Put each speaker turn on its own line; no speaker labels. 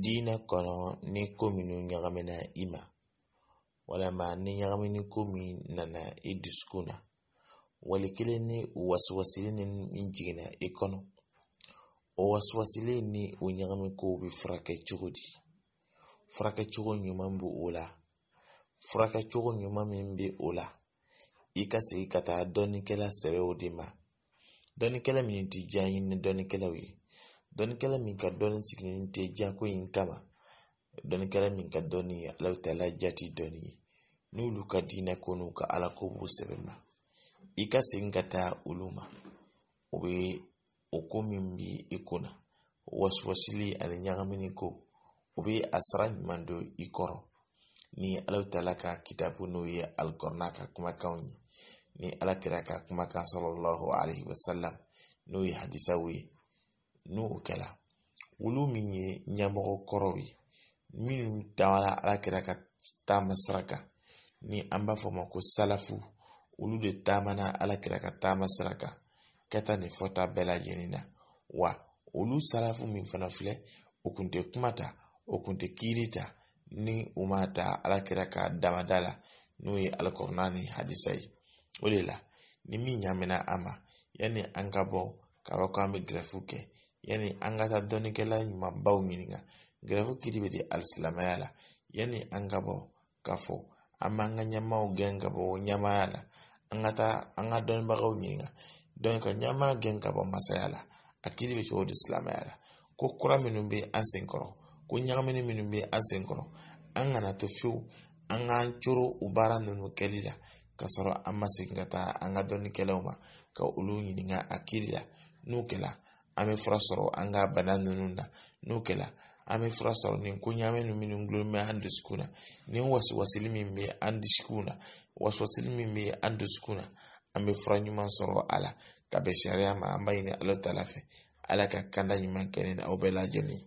diinɛ kɔnɔ ni ko minnu ɲagamina i ma walama ni ɲagamini ko min nana i dusukun na wali kelen ni o wasiwasilen ni min jiginna i kɔnɔ o wasiwasilen ni o ɲagami kow bɛ furakɛ cogo di furakɛ cogo ɲuman bɛ o la furakɛ cogo ɲuman min bɛ o la i ka segin ka taa dɔɔnikɛla sɛbɛw de ma dɔɔnikɛla min tɛ diya ɲini dɔɔnikɛlaw ye dɔnnikɛla min ka dɔnni sigilen tɛ jako in kama dɔnnikɛla min ka dɔnni ye alaw taala jati dɔnni ye n'olu ka diinɛ ko n'u ka ala ko b'u sɛbɛn ma i ka segin ka taa olu ma o bɛ o ko min bɛ i kunna wasiwasili ani ɲagamini ko o bɛ a sara ɲuman don i kɔrɔ ni alaw taala ka kitabu n'o ye alikɔrɔna ka kumakanw ye ni ala kɛra ka kumakan sɔrɔ lɔhɔ alihi wasalam n'o ye hadisaw ye n'o kɛla olu min ye ɲɛmɔgɔ kɔrɔw ye minnu taara alakira ka taama sira kan ni an b'a fɔ o ma ko salafu olu de taamana alakira ka taama sira kan ka taa nin fɔta bɛɛ lajɛlen na wa olu salafu min fana filɛ o kun tɛ kuma ta o kun tɛ kiiri ta ni u ma ta alakira ka damada la n'o ye alikɔrɔna ni hadisa ye o de la ni min ɲamina an ma yanni an ka bɔ k'a fɔ k'an bɛ gɛrɛfu kɛ yani an ka taa dɔnnikɛla ɲumanbaw ɲininka gɛrɛfo kiri bɛ di alisilamaya la yani an ka bɔ ka fɔ an b'an ka ɲɛmaaw gɛn ka bɔ ɲɛmaaya la an ka taa an ka dɔnnibagaw ɲininka dɔn ka ɲɛmaa gɛn ka bɔ masaya la a kiri bɛ cogo di silamɛya la ko kura minnu bɛ an sen kɔrɔ ko ɲagamini minnu bɛ an sen kɔrɔ an kana to fiyewu an k'an coro o baara ninnu kɛli la ka sɔrɔ an ma segin ka taa an ka dɔnnikɛlaw ma ka olu ɲininka a kiri la n'o kɛla an bɛ fura sɔrɔ an ka bana nunu na n'o kɛla an bɛ fura sɔrɔ nin koɲamɛ ninnu minu gulon bɛ an dusukun na nin wasiwasili min be an dusukun na wasiwasili min be an dusukun na an bɛ fura ɲuman sɔrɔ a la ka bɛ sariya ma an b'a ɲini ala ta la fɛ ala ka kanda ɲuman kɛ ne aw bɛɛ lajɛlen